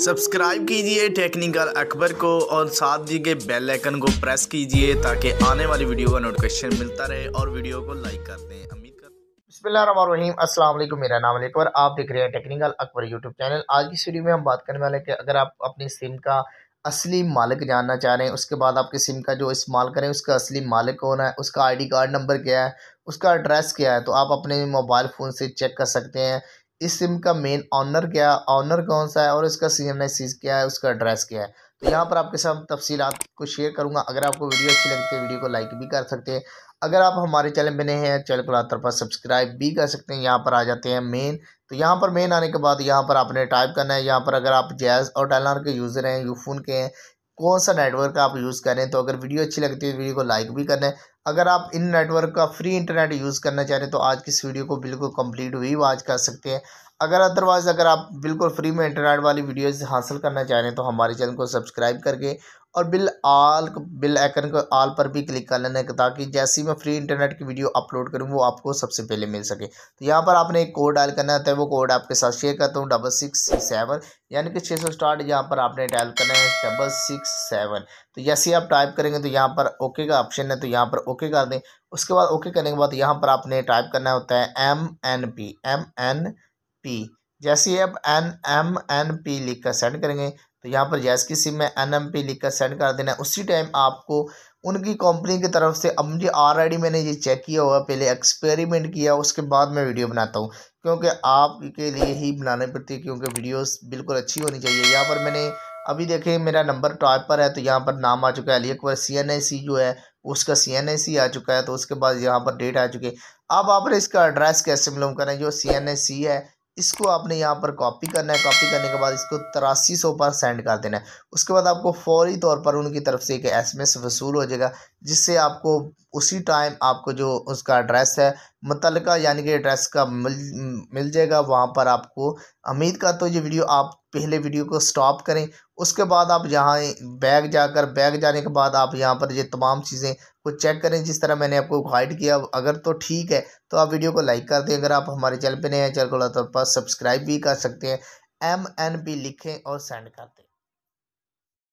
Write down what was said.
subscribe कीजिए technical Akbar को और साथ दिए गए बेल आइकन को प्रेस कीजिए ताकि आने वाली वीडियो का नोटिफिकेशन मिलता रहे और वीडियो को लाइक कर दें अमीर कर अस्सलाम वालेकुम मेरा नाम लेकर आप देख रहे हैं टेक्निकल अकबर यूट्यूब चैनल आज की वीडियो में हम बात करने वाले हैं कि अगर आप अपनी सिम का असली मालिक जानना चाह रहे हैं उसके बाद आपके सिम का जो इस्तेमाल करें उसका असली मालिक कौन है उसका आईडी कार्ड नंबर क्या है उसका एड्रेस क्या है तो आप अपने मोबाइल फ़ोन से चेक कर सकते हैं इस सिम का मेन ऑनर क्या ऑनर कौन सा है और इसका सी सीज क्या है उसका एड्रेस क्या है तो यहाँ पर आपके साथ तफसी आपको शेयर करूँगा अगर आपको वीडियो अच्छी लगती है वीडियो को लाइक भी कर सकते हैं अगर आप हमारे चैनल में नए हैं चैनल को लातर पर सब्सक्राइब भी कर सकते हैं यहाँ पर आ जाते हैं मेन तो यहाँ पर मेन आने के बाद यहाँ पर आपने टाइप करना है यहाँ पर अगर आप जैज़ और टेलनार के यूज़र हैं यूफोन के हैं कौन सा नेटवर्क आप यूज़ करें तो अगर वीडियो अच्छी लगती है वीडियो तो को लाइक भी कर लें अगर आप इन नेटवर्क का फ्री इंटरनेट यूज़ करना चाह रहे हैं तो आज की इस वीडियो को बिल्कुल कंप्लीट हुई वॉच कर सकते हैं अगर अदरवाइज़ अगर आप बिल्कुल फ्री में इंटरनेट वाली वीडियोस हासिल करना चाह रहे हैं तो हमारे चैनल को सब्सक्राइब करके और बिल आल बिल आइकन को आल पर भी क्लिक कर लेना ताकि जैसे ही मैं फ्री इंटरनेट की वीडियो अपलोड करूँ वो आपको सबसे पहले मिल सके तो यहाँ पर आपने एक कोड डायल करना होता है तो वो कोड आपके साथ शेयर करता हूँ डबल सिक्स सेवन यानी कि छः सौ स्टार्ट यहाँ पर आपने डायल करना है डबल सिक्स सेवन तो जैसे ही आप टाइप करेंगे तो यहाँ पर ओके का ऑप्शन है तो यहाँ पर ओके कर दें उसके बाद ओके करने के बाद यहाँ पर आपने टाइप करना होता है M N P M N P जैसे आप एन एम एन पी लिख कर सेंड करेंगे तो यहाँ पर जैस की सिम में एन एम पी लिख कर सेंड कर देना है उसी टाइम आपको उनकी कंपनी की तरफ से अब मुझे ऑलरेडी मैंने ये चेक किया हुआ पहले एक्सपेरिमेंट किया उसके बाद मैं वीडियो बनाता हूँ क्योंकि आपके लिए ही बनाने पड़ती है क्योंकि वीडियोस बिल्कुल अच्छी होनी चाहिए यहाँ पर मैंने अभी देखें मेरा नंबर टॉप पर है तो यहाँ पर नाम आ चुका है Ali Akbar C N I C जो है उसका सी एन आई सी आ चुका है तो उसके बाद यहाँ पर डेट आ चुकी है अब आप इसका एड्रेस कैसे मालूम करें जो सी एन आई सी है इसको आपने यहाँ पर कॉपी करना है कॉपी करने के बाद इसको तिरासी सौ पर सेंड कर देना है उसके बाद आपको फौरी तौर पर उनकी तरफ से एक एस एम एस वसूल हो जाएगा जिससे आपको उसी टाइम आपको जो उसका एड्रेस है मुतल यानी कि एड्रेस का मिल मिल जाएगा वहाँ पर आपको उम्मीद का तो ये वीडियो आप पहले वीडियो को स्टॉप करें उसके बाद आप यहाँ बैग जाकर बैग जाने के बाद आप यहाँ पर ये तमाम चीज़ें को चेक करें जिस तरह मैंने आपको गाइड किया अगर तो ठीक है तो आप वीडियो को लाइक कर दें अगर आप हमारे चैनल पर नए हैं चैनल को लगातार तो सब्सक्राइब भी कर सकते हैं एम एन पी लिखें और सेंड कर दें